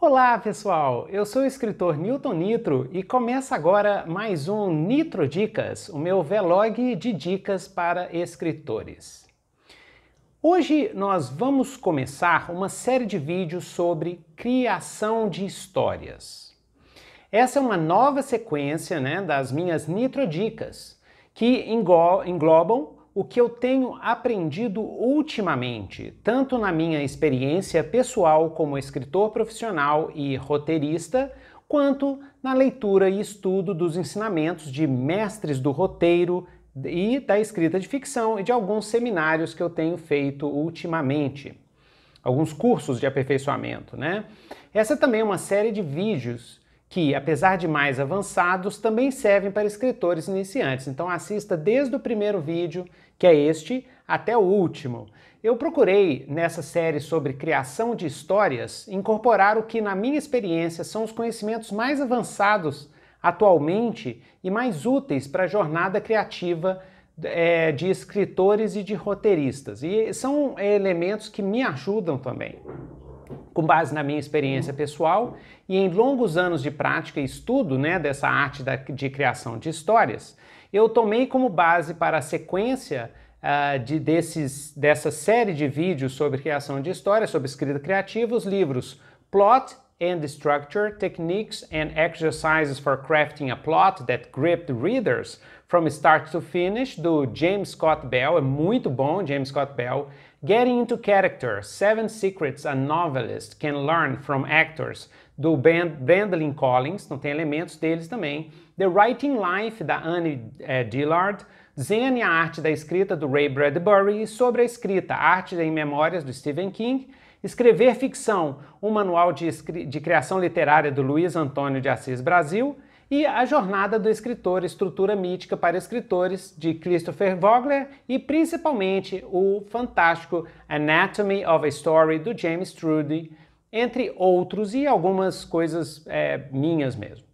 Olá pessoal, eu sou o escritor Newton Nitro e começa agora mais um Nitro Dicas, o meu vlog de dicas para escritores. Hoje nós vamos começar uma série de vídeos sobre criação de histórias. Essa é uma nova sequência né, das minhas Nitro Dicas, que englobam o que eu tenho aprendido ultimamente, tanto na minha experiência pessoal como escritor profissional e roteirista, quanto na leitura e estudo dos ensinamentos de mestres do roteiro e da escrita de ficção e de alguns seminários que eu tenho feito ultimamente. Alguns cursos de aperfeiçoamento, né? Essa também é uma série de vídeos que, apesar de mais avançados, também servem para escritores iniciantes. Então assista desde o primeiro vídeo, que é este, até o último. Eu procurei, nessa série sobre criação de histórias, incorporar o que, na minha experiência, são os conhecimentos mais avançados atualmente e mais úteis para a jornada criativa é, de escritores e de roteiristas. E são é, elementos que me ajudam também com base na minha experiência uhum. pessoal e em longos anos de prática e estudo né, dessa arte da, de criação de histórias, eu tomei como base para a sequência uh, de desses, dessa série de vídeos sobre criação de histórias, sobre escrita criativa, os livros Plot and Structure, Techniques and Exercises for Crafting a Plot that Gripped Readers, From Start to Finish, do James Scott Bell, é muito bom, James Scott Bell. Getting into Character, Seven Secrets a Novelist Can Learn from Actors, do Brandlin Collins, então tem elementos deles também. The Writing Life, da Anne eh, Dillard. Zen, a arte da escrita, do Ray Bradbury. E sobre a escrita, arte em memórias, do Stephen King. Escrever Ficção, um manual de, de criação literária, do Luiz Antônio de Assis Brasil e A Jornada do Escritor, Estrutura Mítica para Escritores, de Christopher Vogler, e principalmente o fantástico Anatomy of a Story, do James Trudy, entre outros e algumas coisas é, minhas mesmo.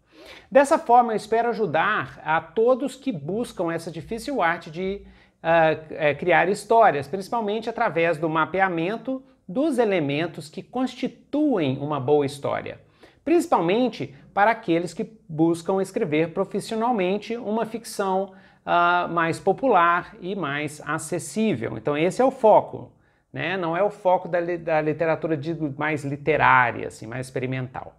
Dessa forma, eu espero ajudar a todos que buscam essa difícil arte de uh, criar histórias, principalmente através do mapeamento dos elementos que constituem uma boa história principalmente para aqueles que buscam escrever profissionalmente uma ficção uh, mais popular e mais acessível. Então, esse é o foco. Né? Não é o foco da, li da literatura mais literária, assim, mais experimental.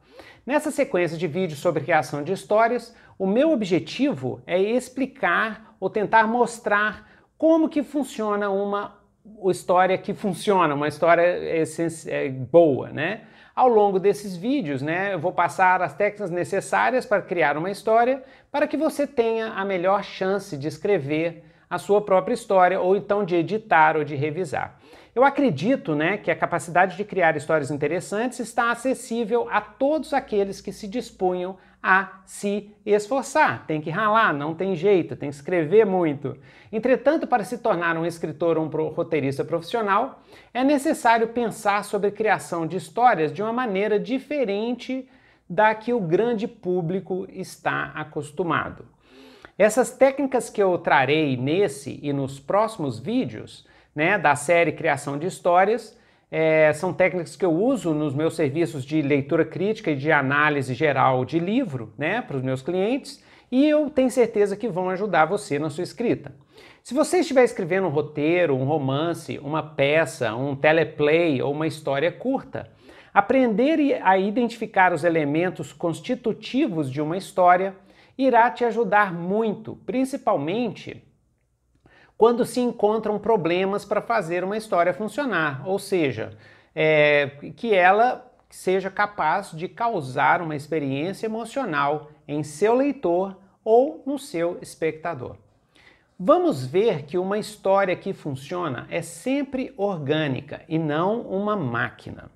Nessa sequência de vídeos sobre criação de histórias, o meu objetivo é explicar ou tentar mostrar como que funciona uma história que funciona, uma história é, boa, né? Ao longo desses vídeos, né, eu vou passar as técnicas necessárias para criar uma história para que você tenha a melhor chance de escrever a sua própria história ou então de editar ou de revisar. Eu acredito né, que a capacidade de criar histórias interessantes está acessível a todos aqueles que se dispunham a se esforçar, tem que ralar, não tem jeito, tem que escrever muito. Entretanto, para se tornar um escritor ou um roteirista profissional, é necessário pensar sobre a criação de histórias de uma maneira diferente da que o grande público está acostumado. Essas técnicas que eu trarei nesse e nos próximos vídeos, né, da série Criação de Histórias, é, são técnicas que eu uso nos meus serviços de leitura crítica e de análise geral de livro, né, para os meus clientes, e eu tenho certeza que vão ajudar você na sua escrita. Se você estiver escrevendo um roteiro, um romance, uma peça, um teleplay ou uma história curta, aprender a identificar os elementos constitutivos de uma história irá te ajudar muito, principalmente quando se encontram problemas para fazer uma história funcionar, ou seja, é, que ela seja capaz de causar uma experiência emocional em seu leitor ou no seu espectador. Vamos ver que uma história que funciona é sempre orgânica e não uma máquina.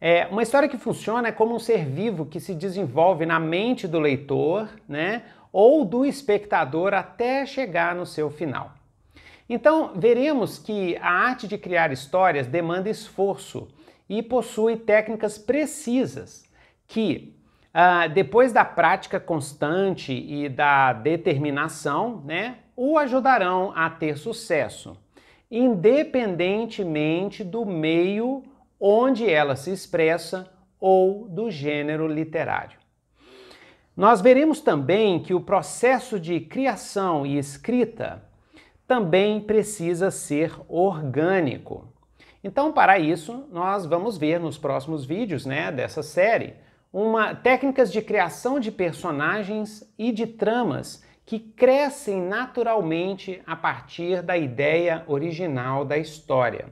É, uma história que funciona é como um ser vivo que se desenvolve na mente do leitor, né, ou do espectador até chegar no seu final. Então, veremos que a arte de criar histórias demanda esforço e possui técnicas precisas que, uh, depois da prática constante e da determinação, né, o ajudarão a ter sucesso, independentemente do meio onde ela se expressa ou do gênero literário. Nós veremos também que o processo de criação e escrita também precisa ser orgânico. Então, para isso, nós vamos ver nos próximos vídeos né, dessa série uma, técnicas de criação de personagens e de tramas que crescem naturalmente a partir da ideia original da história.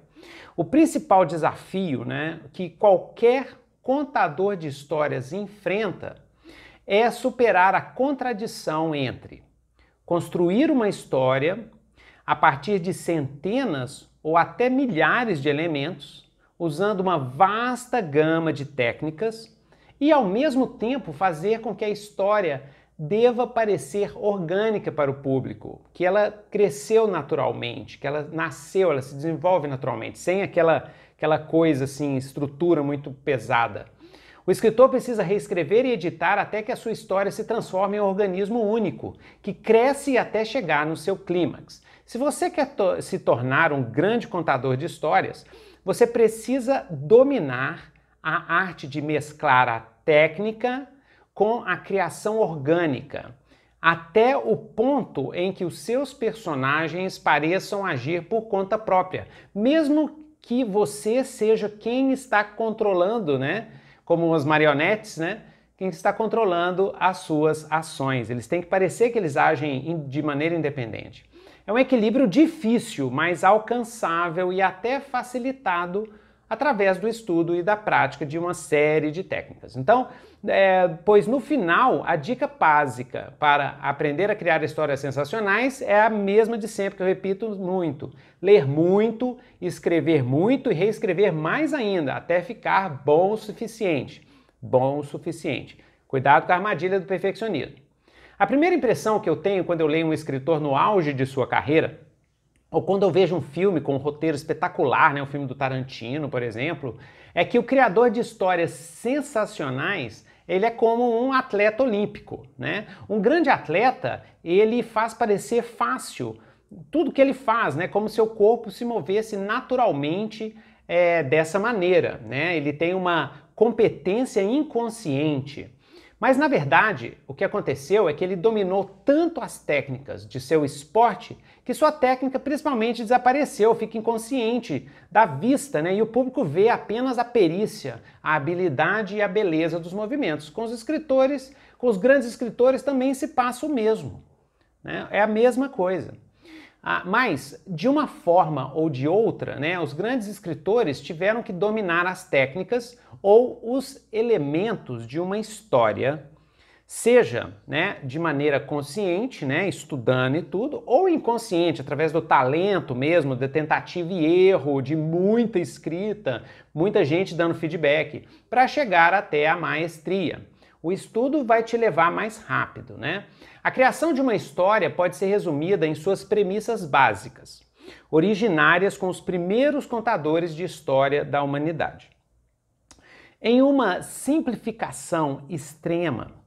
O principal desafio né, que qualquer contador de histórias enfrenta é superar a contradição entre construir uma história a partir de centenas ou até milhares de elementos, usando uma vasta gama de técnicas e, ao mesmo tempo, fazer com que a história deva parecer orgânica para o público, que ela cresceu naturalmente, que ela nasceu, ela se desenvolve naturalmente, sem aquela, aquela coisa assim, estrutura muito pesada. O escritor precisa reescrever e editar até que a sua história se transforme em um organismo único, que cresce até chegar no seu clímax. Se você quer to se tornar um grande contador de histórias, você precisa dominar a arte de mesclar a técnica com a criação orgânica, até o ponto em que os seus personagens pareçam agir por conta própria, mesmo que você seja quem está controlando, né? como as marionetes, né? Quem está controlando as suas ações. Eles têm que parecer que eles agem de maneira independente. É um equilíbrio difícil, mas alcançável e até facilitado através do estudo e da prática de uma série de técnicas. Então, é, pois no final a dica básica para aprender a criar histórias sensacionais é a mesma de sempre, que eu repito muito: ler muito, escrever muito e reescrever mais ainda, até ficar bom o suficiente. Bom o suficiente. Cuidado com a armadilha do perfeccionismo. A primeira impressão que eu tenho quando eu leio um escritor no auge de sua carreira ou quando eu vejo um filme com um roteiro espetacular, né, o filme do Tarantino, por exemplo, é que o criador de histórias sensacionais ele é como um atleta olímpico, né? Um grande atleta, ele faz parecer fácil tudo que ele faz, né? Como seu corpo se movesse naturalmente é, dessa maneira, né? Ele tem uma competência inconsciente. Mas na verdade, o que aconteceu é que ele dominou tanto as técnicas de seu esporte que sua técnica principalmente desapareceu, fica inconsciente da vista, né? E o público vê apenas a perícia, a habilidade e a beleza dos movimentos. Com os escritores, com os grandes escritores também se passa o mesmo, né? É a mesma coisa. Ah, mas, de uma forma ou de outra, né, os grandes escritores tiveram que dominar as técnicas ou os elementos de uma história seja né, de maneira consciente, né, estudando e tudo, ou inconsciente, através do talento mesmo, de tentativa e erro, de muita escrita, muita gente dando feedback, para chegar até a maestria. O estudo vai te levar mais rápido, né? A criação de uma história pode ser resumida em suas premissas básicas, originárias com os primeiros contadores de história da humanidade. Em uma simplificação extrema,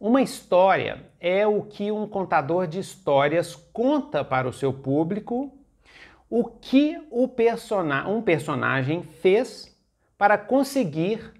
uma história é o que um contador de histórias conta para o seu público, o que o persona um personagem fez para conseguir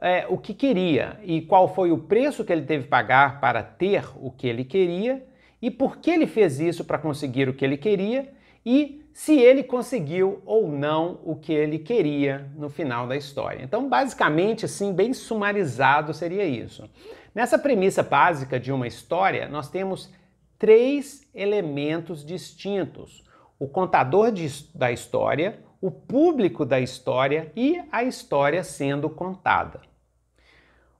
é, o que queria e qual foi o preço que ele teve que pagar para ter o que ele queria e por que ele fez isso para conseguir o que ele queria e se ele conseguiu ou não o que ele queria no final da história. Então, basicamente, assim, bem sumarizado seria isso. Nessa premissa básica de uma história, nós temos três elementos distintos: o contador de, da história, o público da história e a história sendo contada.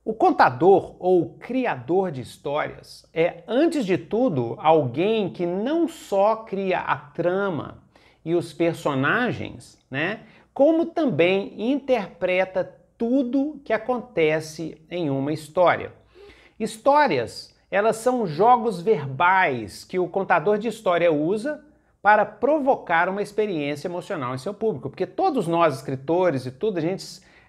O contador ou criador de histórias é, antes de tudo, alguém que não só cria a trama e os personagens, né, como também interpreta tudo que acontece em uma história. Histórias, elas são jogos verbais que o contador de história usa para provocar uma experiência emocional em seu público, porque todos nós escritores e tudo, a gente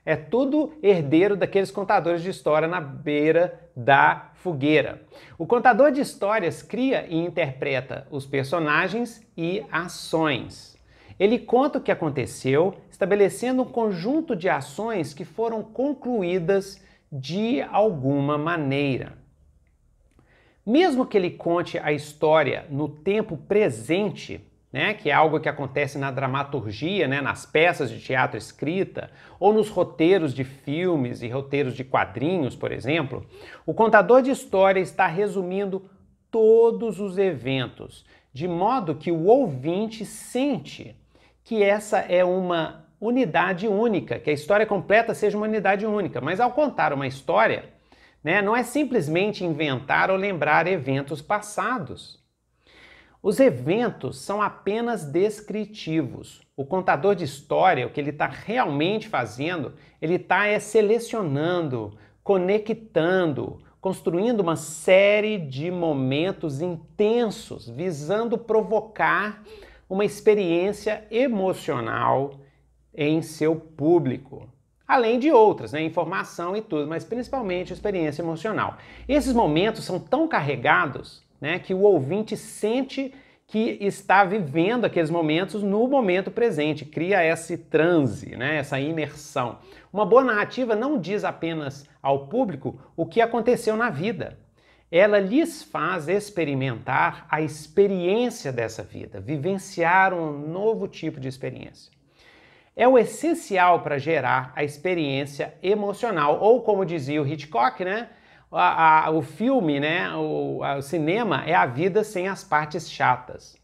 é tudo herdeiro daqueles contadores de história na beira da fogueira. O contador de histórias cria e interpreta os personagens e ações. Ele conta o que aconteceu, estabelecendo um conjunto de ações que foram concluídas de alguma maneira. Mesmo que ele conte a história no tempo presente, né, que é algo que acontece na dramaturgia, né, nas peças de teatro escrita, ou nos roteiros de filmes e roteiros de quadrinhos, por exemplo, o contador de história está resumindo todos os eventos, de modo que o ouvinte sente que essa é uma unidade única, que a história completa seja uma unidade única. Mas ao contar uma história, né, não é simplesmente inventar ou lembrar eventos passados. Os eventos são apenas descritivos. O contador de história, o que ele está realmente fazendo, ele está é, selecionando, conectando, construindo uma série de momentos intensos, visando provocar uma experiência emocional, em seu público. Além de outras, né, informação e tudo, mas principalmente experiência emocional. Esses momentos são tão carregados né, que o ouvinte sente que está vivendo aqueles momentos no momento presente, cria esse transe, né, essa imersão. Uma boa narrativa não diz apenas ao público o que aconteceu na vida. Ela lhes faz experimentar a experiência dessa vida, vivenciar um novo tipo de experiência é o essencial para gerar a experiência emocional, ou como dizia o Hitchcock, né? A, a, o filme, né? O, a, o cinema é a vida sem as partes chatas.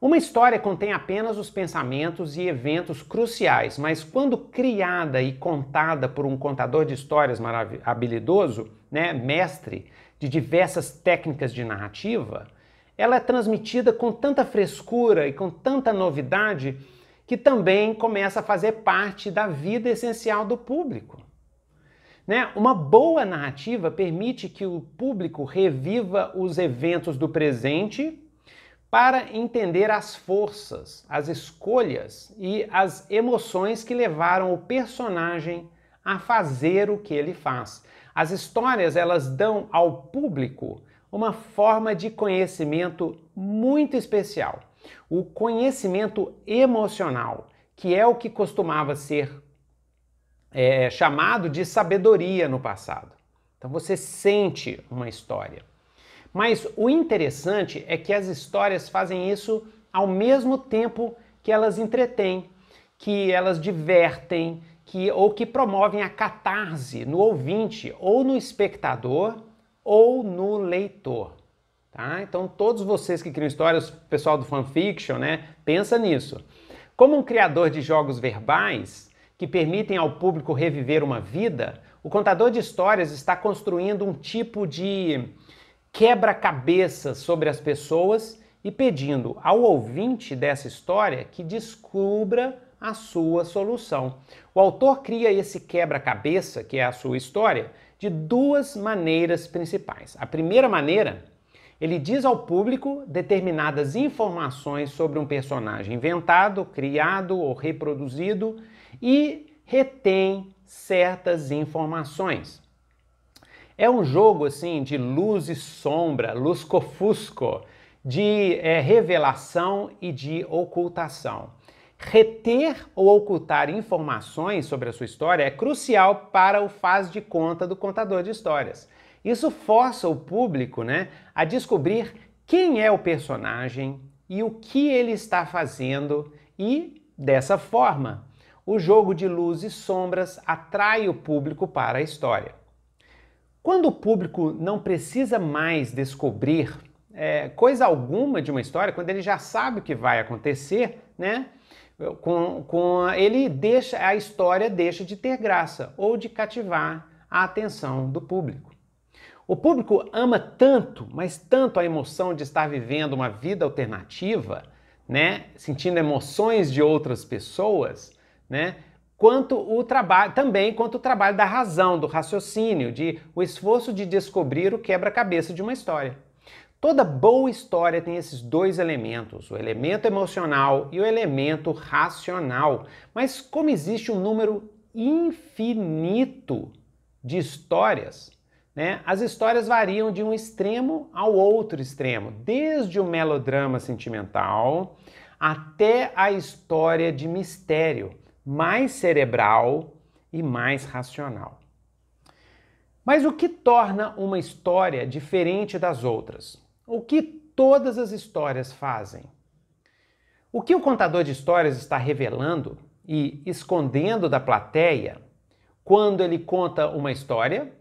Uma história contém apenas os pensamentos e eventos cruciais, mas quando criada e contada por um contador de histórias habilidoso, né, mestre de diversas técnicas de narrativa, ela é transmitida com tanta frescura e com tanta novidade que também começa a fazer parte da vida essencial do público. Né? Uma boa narrativa permite que o público reviva os eventos do presente para entender as forças, as escolhas e as emoções que levaram o personagem a fazer o que ele faz. As histórias elas dão ao público uma forma de conhecimento muito especial o conhecimento emocional, que é o que costumava ser é, chamado de sabedoria no passado. Então você sente uma história. Mas o interessante é que as histórias fazem isso ao mesmo tempo que elas entretêm, que elas divertem, que ou que promovem a catarse no ouvinte ou no espectador ou no leitor. Tá? Então, todos vocês que criam histórias, pessoal do fanfiction, né, pensa nisso. Como um criador de jogos verbais que permitem ao público reviver uma vida, o contador de histórias está construindo um tipo de quebra-cabeça sobre as pessoas e pedindo ao ouvinte dessa história que descubra a sua solução. O autor cria esse quebra-cabeça, que é a sua história, de duas maneiras principais. A primeira maneira ele diz ao público determinadas informações sobre um personagem inventado, criado ou reproduzido e retém certas informações. É um jogo assim de luz e sombra, lusco-fusco, de é, revelação e de ocultação. Reter ou ocultar informações sobre a sua história é crucial para o faz de conta do contador de histórias. Isso força o público né, a descobrir quem é o personagem e o que ele está fazendo, e dessa forma, o jogo de luz e sombras atrai o público para a história. Quando o público não precisa mais descobrir é, coisa alguma de uma história, quando ele já sabe o que vai acontecer, né? Com, com, ele deixa a história deixa de ter graça ou de cativar a atenção do público. O público ama tanto, mas tanto a emoção de estar vivendo uma vida alternativa, né, sentindo emoções de outras pessoas, né, quanto o trabalho também quanto o trabalho da razão, do raciocínio, de o esforço de descobrir o quebra-cabeça de uma história. Toda boa história tem esses dois elementos, o elemento emocional e o elemento racional. Mas como existe um número infinito de histórias, né? As histórias variam de um extremo ao outro extremo, desde o melodrama sentimental até a história de mistério, mais cerebral e mais racional. Mas o que torna uma história diferente das outras? O que todas as histórias fazem? O que o contador de histórias está revelando e escondendo da plateia quando ele conta uma história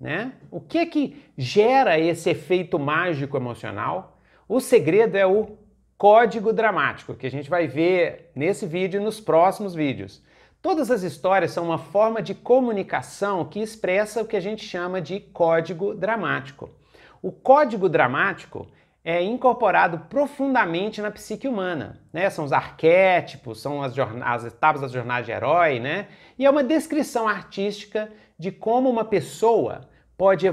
né? O que é que gera esse efeito mágico emocional? O segredo é o código dramático, que a gente vai ver nesse vídeo e nos próximos vídeos. Todas as histórias são uma forma de comunicação que expressa o que a gente chama de código dramático. O código dramático é incorporado profundamente na psique humana. Né? São os arquétipos, são as, as, etapas da jornada de herói, né? e é uma descrição artística de como uma pessoa pode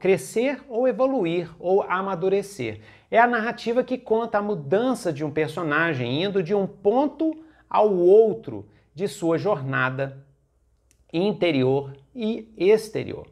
crescer ou evoluir ou amadurecer. É a narrativa que conta a mudança de um personagem indo de um ponto ao outro de sua jornada interior e exterior.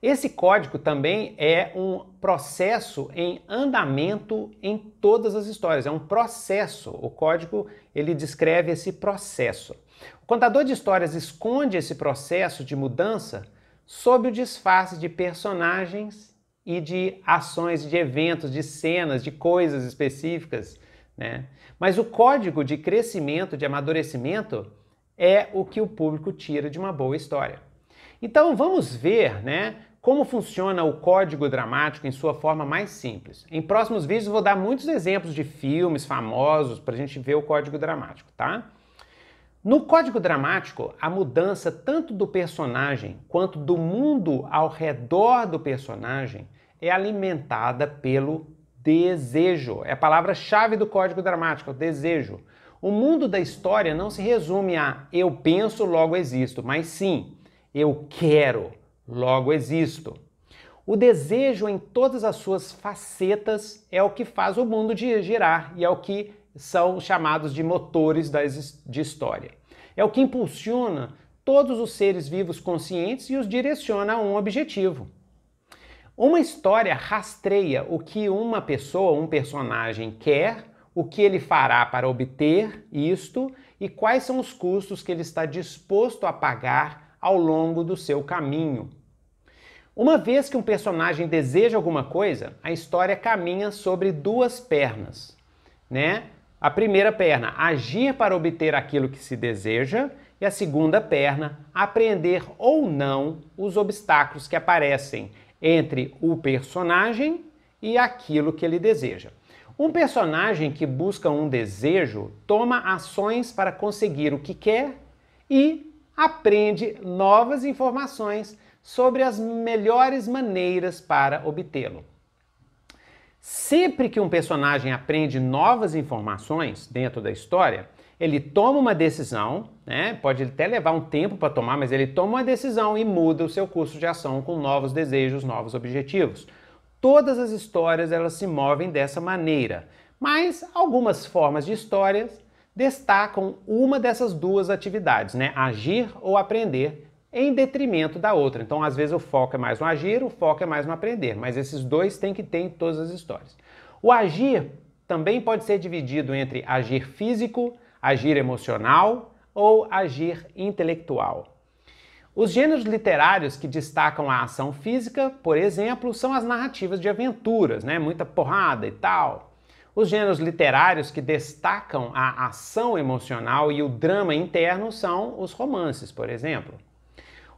Esse código também é um processo em andamento em todas as histórias. É um processo. O código ele descreve esse processo. O contador de histórias esconde esse processo de mudança sob o disfarce de personagens e de ações, de eventos, de cenas, de coisas específicas. Né? Mas o código de crescimento, de amadurecimento, é o que o público tira de uma boa história. Então vamos ver né, como funciona o código dramático em sua forma mais simples. Em próximos vídeos vou dar muitos exemplos de filmes famosos para a gente ver o código dramático, tá? No código dramático, a mudança tanto do personagem quanto do mundo ao redor do personagem é alimentada pelo desejo. É a palavra-chave do código dramático, desejo. O mundo da história não se resume a eu penso, logo existo, mas sim eu quero, logo existo. O desejo em todas as suas facetas é o que faz o mundo girar e é o que são chamados de motores de história. É o que impulsiona todos os seres vivos conscientes e os direciona a um objetivo. Uma história rastreia o que uma pessoa, um personagem quer, o que ele fará para obter isto e quais são os custos que ele está disposto a pagar ao longo do seu caminho. Uma vez que um personagem deseja alguma coisa, a história caminha sobre duas pernas, né? A primeira perna, agir para obter aquilo que se deseja, e a segunda perna, apreender ou não os obstáculos que aparecem entre o personagem e aquilo que ele deseja. Um personagem que busca um desejo toma ações para conseguir o que quer e aprende novas informações sobre as melhores maneiras para obtê-lo. Sempre que um personagem aprende novas informações dentro da história, ele toma uma decisão, né? pode até levar um tempo para tomar, mas ele toma uma decisão e muda o seu curso de ação com novos desejos, novos objetivos. Todas as histórias elas se movem dessa maneira, mas algumas formas de histórias destacam uma dessas duas atividades, né? agir ou aprender, em detrimento da outra. Então, às vezes, o foco é mais no agir, o foco é mais no aprender, mas esses dois têm que ter em todas as histórias. O agir também pode ser dividido entre agir físico, agir emocional ou agir intelectual. Os gêneros literários que destacam a ação física, por exemplo, são as narrativas de aventuras, né? muita porrada e tal. Os gêneros literários que destacam a ação emocional e o drama interno são os romances, por exemplo.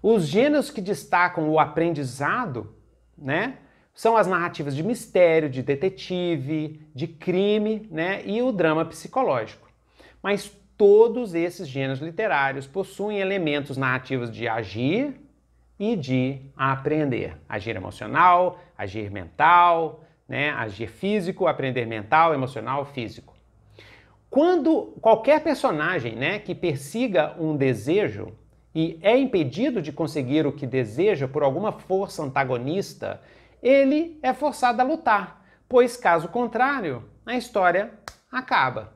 Os gêneros que destacam o aprendizado, né, são as narrativas de mistério, de detetive, de crime, né, e o drama psicológico. Mas todos esses gêneros literários possuem elementos narrativos de agir e de aprender. Agir emocional, agir mental, né? agir físico, aprender mental, emocional, físico. Quando qualquer personagem né, que persiga um desejo, e é impedido de conseguir o que deseja por alguma força antagonista, ele é forçado a lutar, pois caso contrário, a história acaba.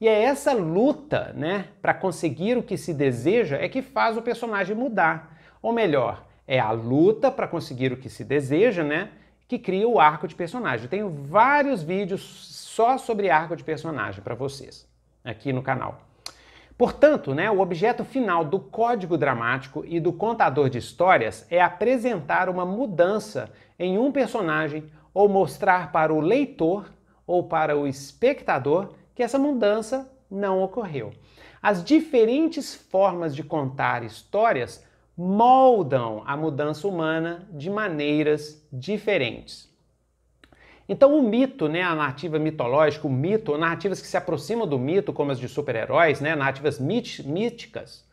E é essa luta, né, para conseguir o que se deseja é que faz o personagem mudar. Ou melhor, é a luta para conseguir o que se deseja, né, que cria o arco de personagem. Eu tenho vários vídeos só sobre arco de personagem para vocês aqui no canal. Portanto, né, o objeto final do código dramático e do contador de histórias é apresentar uma mudança em um personagem ou mostrar para o leitor ou para o espectador que essa mudança não ocorreu. As diferentes formas de contar histórias moldam a mudança humana de maneiras diferentes. Então, o mito, né, a narrativa mitológica, o mito, narrativas que se aproximam do mito, como as de super-heróis, né, narrativas míticas,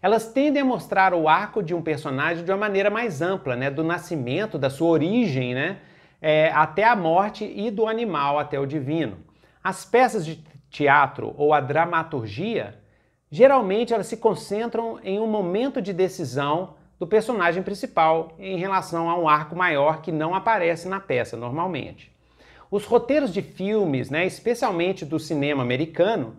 elas tendem a mostrar o arco de um personagem de uma maneira mais ampla, né, do nascimento, da sua origem, né, é, até a morte e do animal até o divino. As peças de teatro ou a dramaturgia, geralmente elas se concentram em um momento de decisão do personagem principal em relação a um arco maior que não aparece na peça normalmente. Os roteiros de filmes, né, especialmente do cinema americano,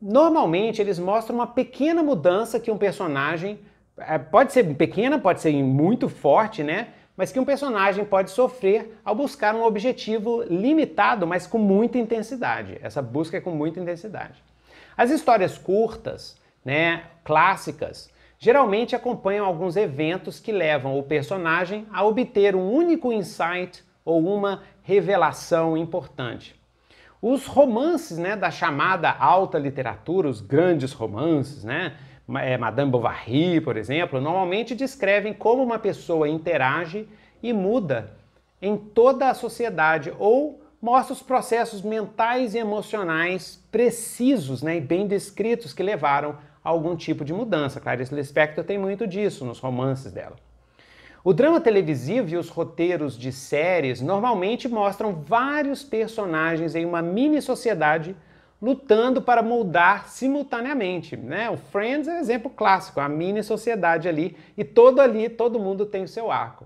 normalmente eles mostram uma pequena mudança que um personagem é, pode ser pequena, pode ser muito forte, né? Mas que um personagem pode sofrer ao buscar um objetivo limitado, mas com muita intensidade. Essa busca é com muita intensidade. As histórias curtas, né, clássicas, geralmente acompanham alguns eventos que levam o personagem a obter um único insight ou uma revelação importante. Os romances né, da chamada alta literatura, os grandes romances, né, eh, Madame Bovary, por exemplo, normalmente descrevem como uma pessoa interage e muda em toda a sociedade ou mostra os processos mentais e emocionais precisos né, e bem descritos que levaram a algum tipo de mudança. Clarice Lispector tem muito disso nos romances dela. O drama televisivo e os roteiros de séries normalmente mostram vários personagens em uma mini sociedade lutando para moldar simultaneamente, né? O Friends é um exemplo clássico, a mini sociedade ali e todo ali, todo mundo tem o seu arco.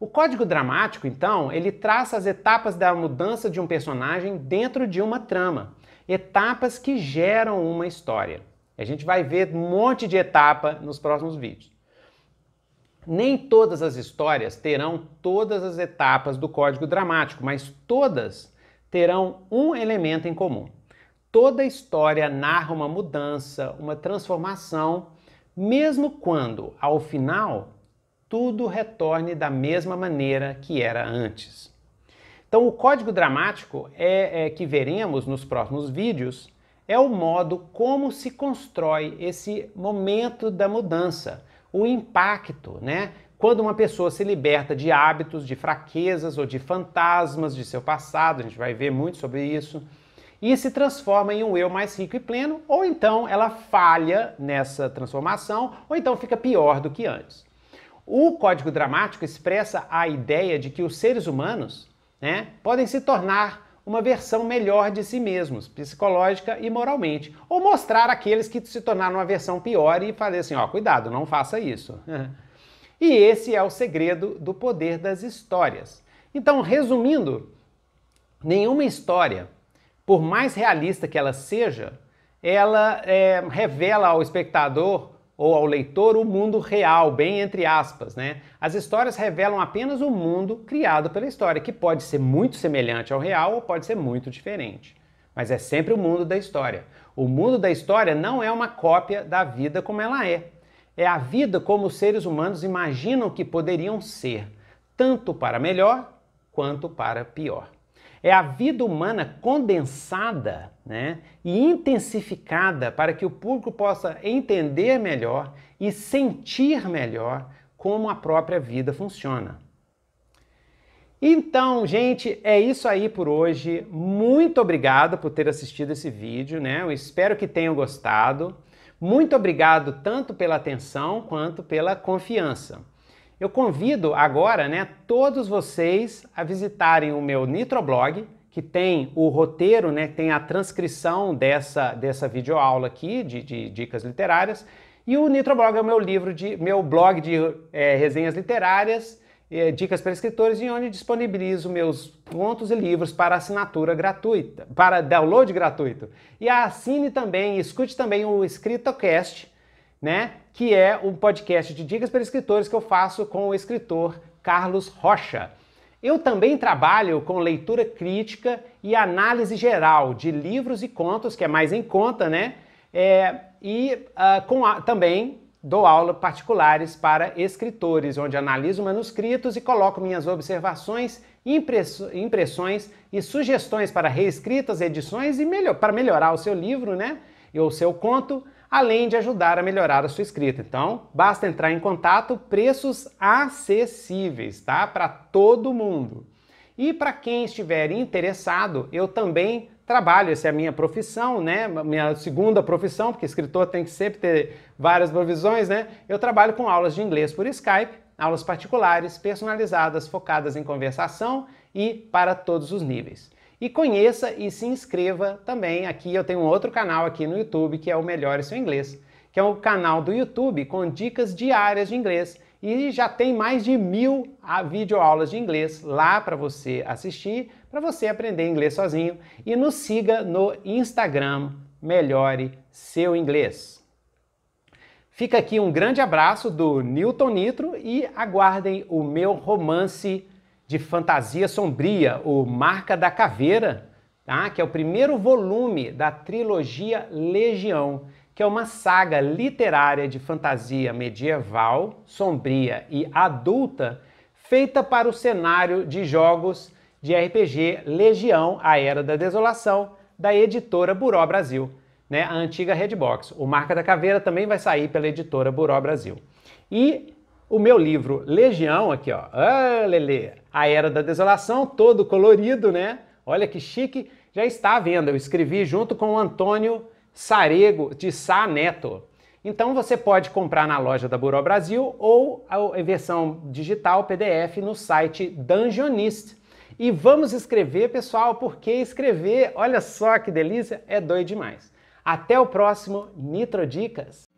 O código dramático, então, ele traça as etapas da mudança de um personagem dentro de uma trama, etapas que geram uma história. A gente vai ver um monte de etapa nos próximos vídeos. Nem todas as histórias terão todas as etapas do código dramático, mas todas terão um elemento em comum. Toda história narra uma mudança, uma transformação, mesmo quando, ao final, tudo retorne da mesma maneira que era antes. Então, o código dramático é, é que veremos nos próximos vídeos é o modo como se constrói esse momento da mudança o impacto, né? Quando uma pessoa se liberta de hábitos, de fraquezas ou de fantasmas de seu passado, a gente vai ver muito sobre isso, e se transforma em um eu mais rico e pleno, ou então ela falha nessa transformação, ou então fica pior do que antes. O código dramático expressa a ideia de que os seres humanos né, podem se tornar uma versão melhor de si mesmos, psicológica e moralmente, ou mostrar aqueles que se tornaram uma versão pior e fazer assim, ó, cuidado, não faça isso. e esse é o segredo do poder das histórias. Então, resumindo, nenhuma história, por mais realista que ela seja, ela é, revela ao espectador ou ao leitor o mundo real, bem entre aspas, né? As histórias revelam apenas o mundo criado pela história, que pode ser muito semelhante ao real ou pode ser muito diferente. Mas é sempre o mundo da história. O mundo da história não é uma cópia da vida como ela é. É a vida como os seres humanos imaginam que poderiam ser, tanto para melhor quanto para pior. É a vida humana condensada né, e intensificada para que o público possa entender melhor e sentir melhor como a própria vida funciona. Então, gente, é isso aí por hoje. Muito obrigado por ter assistido esse vídeo, né? Eu espero que tenham gostado. Muito obrigado tanto pela atenção quanto pela confiança. Eu convido agora né, todos vocês a visitarem o meu Nitroblog, que tem o roteiro, né, tem a transcrição dessa, dessa videoaula aqui de, de dicas literárias. E o Nitroblog é o meu livro de meu blog de é, resenhas literárias, é, dicas para escritores, e onde disponibilizo meus contos e livros para assinatura gratuita, para download gratuito. E assine também, escute também o EscritoCast, né? Que é o um podcast de dicas para escritores que eu faço com o escritor Carlos Rocha. Eu também trabalho com leitura crítica e análise geral de livros e contos, que é mais em conta, né? É, e uh, com a, também dou aulas particulares para escritores, onde analiso manuscritos e coloco minhas observações, impressões e sugestões para reescritas, edições e melhor, para melhorar o seu livro, né? Ou seu conto além de ajudar a melhorar a sua escrita. Então, basta entrar em contato, preços acessíveis, tá? Para todo mundo. E para quem estiver interessado, eu também trabalho, essa é a minha profissão, né? Minha segunda profissão, porque escritor tem que sempre ter várias provisões, né? Eu trabalho com aulas de inglês por Skype, aulas particulares, personalizadas, focadas em conversação e para todos os níveis. E conheça e se inscreva também aqui. Eu tenho um outro canal aqui no YouTube que é o Melhore Seu Inglês, que é um canal do YouTube com dicas diárias de inglês. E já tem mais de mil ah, videoaulas de inglês lá para você assistir, para você aprender inglês sozinho. E nos siga no Instagram, Melhore Seu Inglês. Fica aqui um grande abraço do Newton Nitro e aguardem o meu romance de fantasia sombria, o Marca da Caveira, tá? que é o primeiro volume da trilogia Legião, que é uma saga literária de fantasia medieval, sombria e adulta, feita para o cenário de jogos de RPG Legião, a Era da Desolação, da editora Buró Brasil, né? a antiga Redbox. O Marca da Caveira também vai sair pela editora Buró Brasil. E o meu livro Legião, aqui ó, ah, lele, A Era da Desolação, todo colorido, né? Olha que chique, já está à venda. Eu escrevi junto com o Antônio Sarego de Sá Neto. Então você pode comprar na loja da Buró Brasil ou a versão digital PDF no site Dungeonist. E vamos escrever, pessoal, porque escrever, olha só que delícia, é doido demais. Até o próximo Nitro Dicas.